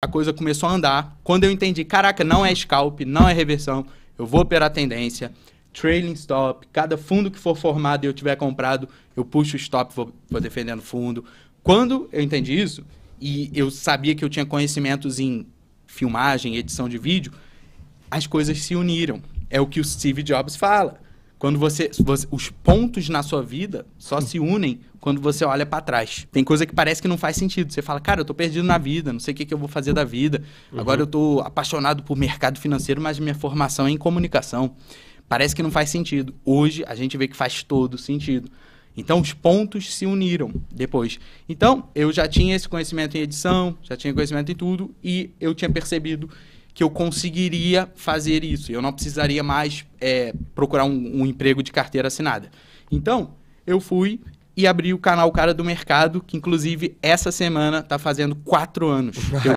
a coisa começou a andar. Quando eu entendi, caraca, não é scalp, não é reversão, eu vou operar tendência, trailing stop, cada fundo que for formado e eu tiver comprado, eu puxo o stop, vou, vou defendendo fundo. Quando eu entendi isso, e eu sabia que eu tinha conhecimentos em filmagem, edição de vídeo, as coisas se uniram. É o que o Steve Jobs fala. Quando você, você, Os pontos na sua vida só se unem quando você olha para trás. Tem coisa que parece que não faz sentido. Você fala, cara, eu tô perdido na vida, não sei o que, que eu vou fazer da vida. Uhum. Agora eu tô apaixonado por mercado financeiro, mas minha formação é em comunicação. Parece que não faz sentido. Hoje a gente vê que faz todo sentido. Então os pontos se uniram depois. Então eu já tinha esse conhecimento em edição, já tinha conhecimento em tudo e eu tinha percebido que eu conseguiria fazer isso. Eu não precisaria mais é, procurar um, um emprego de carteira assinada. Então, eu fui e abri o canal Cara do Mercado, que inclusive essa semana está fazendo quatro anos.